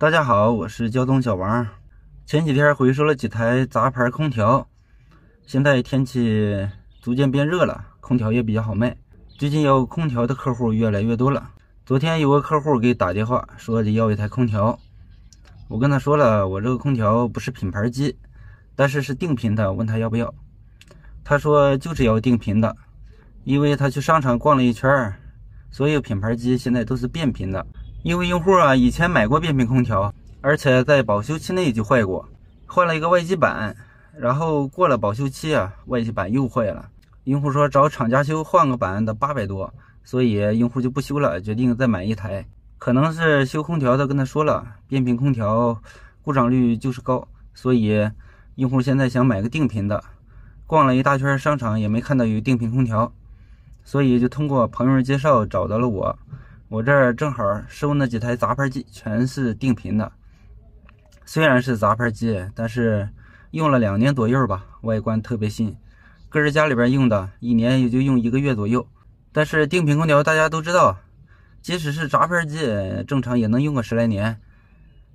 大家好，我是交通小王。前几天回收了几台杂牌空调，现在天气逐渐变热了，空调也比较好卖。最近要空调的客户越来越多了。昨天有个客户给打电话，说要一台空调。我跟他说了，我这个空调不是品牌机，但是是定频的，问他要不要。他说就是要定频的，因为他去商场逛了一圈，所有品牌机现在都是变频的。因为用户啊以前买过变频空调，而且在保修期内就坏过，换了一个外机板，然后过了保修期啊外机板又坏了。用户说找厂家修换个板得八百多，所以用户就不修了，决定再买一台。可能是修空调的跟他说了变频空调故障率就是高，所以用户现在想买个定频的，逛了一大圈商场也没看到有定频空调，所以就通过朋友介绍找到了我。我这儿正好收那几台杂牌机，全是定频的。虽然是杂牌机，但是用了两年左右吧，外观特别新。个人家里边用的，一年也就用一个月左右。但是定频空调大家都知道，即使是杂牌机，正常也能用个十来年，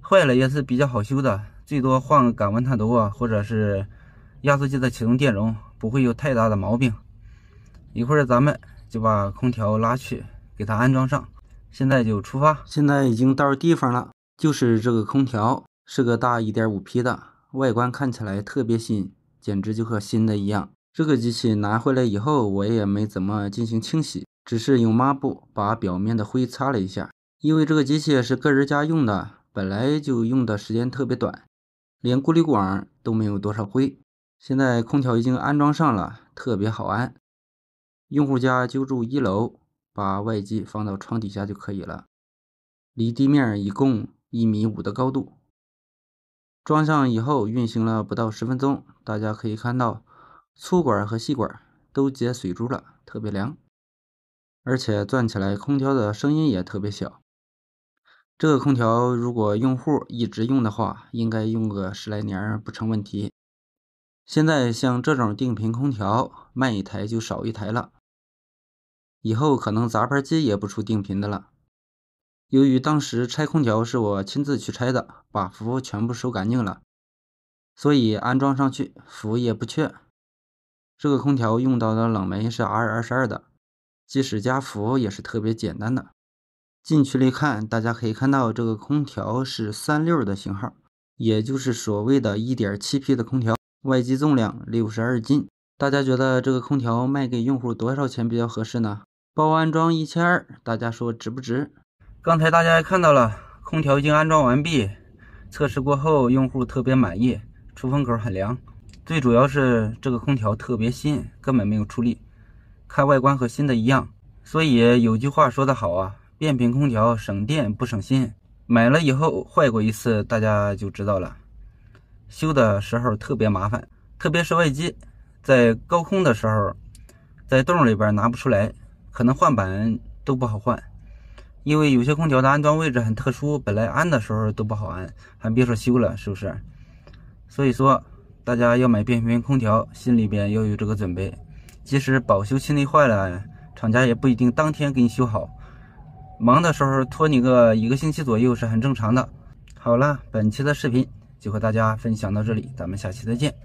坏了也是比较好修的，最多换个感温探头啊，或者是压缩机的启动电容，不会有太大的毛病。一会儿咱们就把空调拉去，给它安装上。现在就出发，现在已经到地方了，就是这个空调，是个大一点五匹的，外观看起来特别新，简直就和新的一样。这个机器拿回来以后，我也没怎么进行清洗，只是用抹布把表面的灰擦了一下。因为这个机器是个人家用的，本来就用的时间特别短，连过滤管都没有多少灰。现在空调已经安装上了，特别好安。用户家就住一楼。把外机放到床底下就可以了，离地面一共一米五的高度。装上以后运行了不到十分钟，大家可以看到粗管和细管都结水珠了，特别凉，而且转起来空调的声音也特别小。这个空调如果用户一直用的话，应该用个十来年不成问题。现在像这种定频空调，卖一台就少一台了。以后可能杂牌机也不出定频的了。由于当时拆空调是我亲自去拆的，把氟全部收干净了，所以安装上去氟也不缺。这个空调用到的冷媒是 R 二十二的，即使加氟也是特别简单的。近距离看，大家可以看到这个空调是三六的型号，也就是所谓的一点七匹的空调。外机重量六十二斤，大家觉得这个空调卖给用户多少钱比较合适呢？包安装一千二，大家说值不值？刚才大家看到了，空调已经安装完毕，测试过后，用户特别满意，出风口很凉。最主要是这个空调特别新，根本没有出力，看外观和新的一样。所以有句话说得好啊：“变频空调省电不省心。”买了以后坏过一次，大家就知道了。修的时候特别麻烦，特别是外机在高空的时候，在洞里边拿不出来。可能换板都不好换，因为有些空调的安装位置很特殊，本来安的时候都不好安，还别说修了，是不是？所以说，大家要买变频空调，心里边要有这个准备，即使保修期内坏了，厂家也不一定当天给你修好，忙的时候拖你个一个星期左右是很正常的。好了，本期的视频就和大家分享到这里，咱们下期再见。